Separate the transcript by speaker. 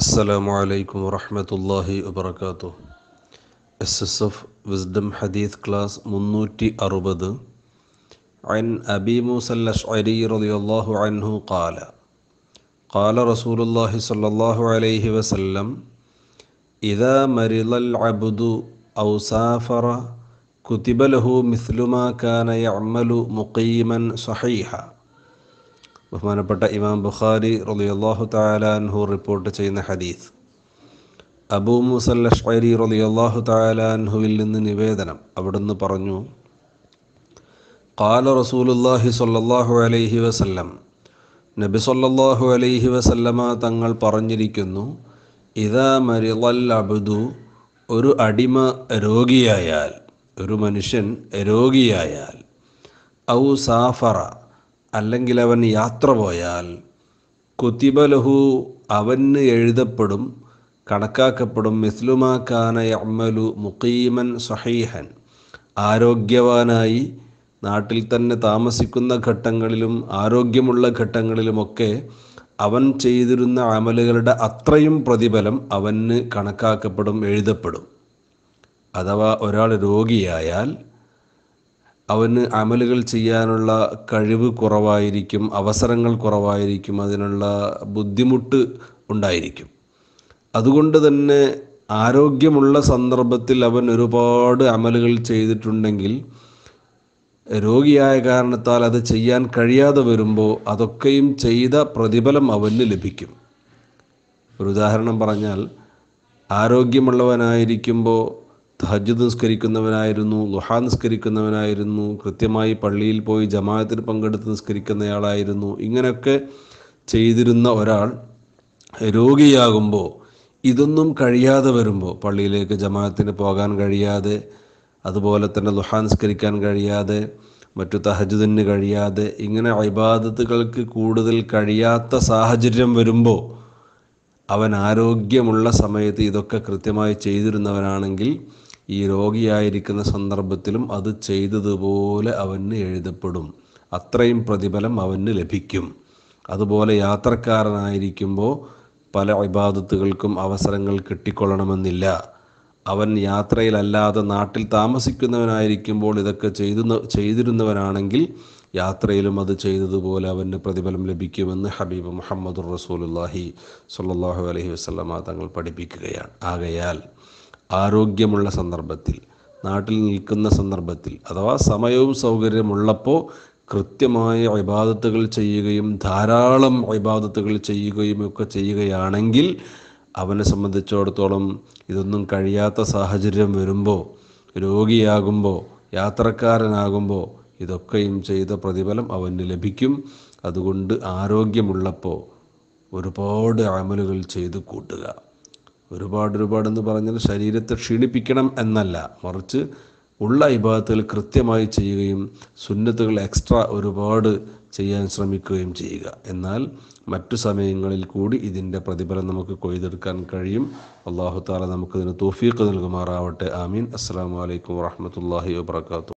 Speaker 1: السلام عليكم ورحمة الله وبركاته السصف وزدم حديث كلاس class മുന്നൂറ്റി അറുപത് عن أبي موسى الأشعري رضي الله عنه قال قال رسول الله صلى الله عليه وسلم إذا مرض العبد أو سافر كتب له مثل ما كان يعمل مقيما صحيحا ബഹുമാനപ്പെട്ട ഇമാം ബുഖാരി റലിയല്ലാഹു താലാൻഹു റിപ്പോർട്ട് ചെയ്യുന്ന ഹദീസ് അബൂ മുസല്ലഷ്രി റലിയല്ലാഹു താലാൻഹുവിൽ നിന്ന് നിവേദനം അവിടുന്ന് പറഞ്ഞു കാല റസൂലുല്ലാഹി സൊല്ലാഹു അലൈഹി വസല്ലം നബി സൊല്ലാഹു അലൈഹി വസല്ലമ തങ്ങൾ പറഞ്ഞിരിക്കുന്നു ഇതാ മരിളൽ അബുദു ഒരു അടിമ രോഗിയായാൽ ഒരു മനുഷ്യൻ രോഗിയായാൽ ഔ സാഫറ അല്ലെങ്കിൽ അവൻ യാത്ര പോയാൽ കുത്തിബലഹു അവന് എഴുതപ്പെടും കണക്കാക്കപ്പെടും മിസ്ലുമാക്കാന അമ്മലു മുക്കീമൻ സഹീഹൻ ആരോഗ്യവാനായി നാട്ടിൽ തന്നെ താമസിക്കുന്ന ഘട്ടങ്ങളിലും ആരോഗ്യമുള്ള ഘട്ടങ്ങളിലുമൊക്കെ അവൻ ചെയ്തിരുന്ന അമലുകളുടെ അത്രയും പ്രതിഫലം അവന് കണക്കാക്കപ്പെടും എഴുതപ്പെടും അഥവാ ഒരാൾ രോഗിയായാൽ അവന് അമലുകൾ ചെയ്യാനുള്ള കഴിവ് കുറവായിരിക്കും അവസരങ്ങൾ കുറവായിരിക്കും അതിനുള്ള ബുദ്ധിമുട്ട് ഉണ്ടായിരിക്കും അതുകൊണ്ട് തന്നെ ആരോഗ്യമുള്ള സന്ദർഭത്തിൽ അവൻ ഒരുപാട് അമലുകൾ ചെയ്തിട്ടുണ്ടെങ്കിൽ രോഗിയായ കാരണത്താൽ അത് ചെയ്യാൻ കഴിയാതെ വരുമ്പോൾ അതൊക്കെയും ചെയ്ത പ്രതിഫലം അവന് ലഭിക്കും ഒരു ഉദാഹരണം പറഞ്ഞാൽ ആരോഗ്യമുള്ളവനായിരിക്കുമ്പോൾ തഹജ് നിസ്കരിക്കുന്നവനായിരുന്നു ലുഹ നിസ്കരിക്കുന്നവനായിരുന്നു കൃത്യമായി പള്ളിയിൽ പോയി ജമാഅത്തിൽ പങ്കെടുത്ത് നിസ്കരിക്കുന്നയാളായിരുന്നു ഇങ്ങനെയൊക്കെ ചെയ്തിരുന്ന ഒരാൾ രോഗിയാകുമ്പോൾ ഇതൊന്നും കഴിയാതെ വരുമ്പോൾ പള്ളിയിലേക്ക് ജമാഅത്തിന് പോകാൻ കഴിയാതെ അതുപോലെ തന്നെ ലുഹ നിസ്കരിക്കാൻ കഴിയാതെ മറ്റു തഹജുദിന് കഴിയാതെ ഇങ്ങനെ അഭിബാധത്തുകൾക്ക് കൂടുതൽ കഴിയാത്ത സാഹചര്യം വരുമ്പോൾ അവൻ ആരോഗ്യമുള്ള സമയത്ത് ഇതൊക്കെ കൃത്യമായി ചെയ്തിരുന്നവനാണെങ്കിൽ ഈ രോഗിയായിരിക്കുന്ന സന്ദർഭത്തിലും അത് ചെയ്തതുപോലെ അവന് എഴുതപ്പെടും അത്രയും പ്രതിഫലം അവന് ലഭിക്കും അതുപോലെ യാത്രക്കാരനായിരിക്കുമ്പോൾ പല ഇബാദത്തുകൾക്കും അവസരങ്ങൾ കിട്ടിക്കൊള്ളണമെന്നില്ല അവൻ യാത്രയിലല്ലാതെ നാട്ടിൽ താമസിക്കുന്നവനായിരിക്കുമ്പോൾ ഇതൊക്കെ ചെയ്തു ചെയ്തിരുന്നവനാണെങ്കിൽ യാത്രയിലും അത് ചെയ്തതുപോലെ അവന് പ്രതിഫലം ലഭിക്കുമെന്ന് ഹബീബ് റസൂൽ അല്ലാഹി സല്ലാഹു അലഹി വസ്ലമ തങ്ങൾ പഠിപ്പിക്കുകയാണ് ആകയാൽ ആരോഗ്യമുള്ള സന്ദർഭത്തിൽ നാട്ടിൽ നിൽക്കുന്ന സന്ദർഭത്തിൽ അഥവാ സമയവും സൗകര്യമുള്ളപ്പോൾ കൃത്യമായ അഭിബാധത്തുകൾ ചെയ്യുകയും ധാരാളം അഭിബാധത്തുകൾ ചെയ്യുകയും ഒക്കെ ചെയ്യുകയാണെങ്കിൽ അവനെ സംബന്ധിച്ചിടത്തോളം ഇതൊന്നും കഴിയാത്ത സാഹചര്യം വരുമ്പോൾ രോഗിയാകുമ്പോൾ യാത്രക്കാരനാകുമ്പോൾ ഇതൊക്കെയും ചെയ്ത പ്രതിഫലം അവന് ലഭിക്കും അതുകൊണ്ട് ആരോഗ്യമുള്ളപ്പോൾ ഒരുപാട് അമലുകൾ ചെയ്ത് കൂട്ടുക ഒരുപാട് എന്ന് പറഞ്ഞാൽ ശരീരത്തെ ക്ഷീണിപ്പിക്കണം എന്നല്ല മറിച്ച് ഉള്ള ഇബാദത്തുകൾ കൃത്യമായി ചെയ്യുകയും സുന്നത്തുകൾ എക്സ്ട്രാ ഒരുപാട് ചെയ്യാൻ ശ്രമിക്കുകയും ചെയ്യുക എന്നാൽ മറ്റു സമയങ്ങളിൽ കൂടി ഇതിൻ്റെ പ്രതിഫലം നമുക്ക് കൊയ്തെടുക്കാൻ കഴിയും അള്ളാഹു താല നമുക്കിതിന് തോഫീക്ക് നൽകുമാറാവട്ടെ ആമീൻ അസ്സാം വലൈക്കും വാഹമത്തല്ലാഹി വാത്തു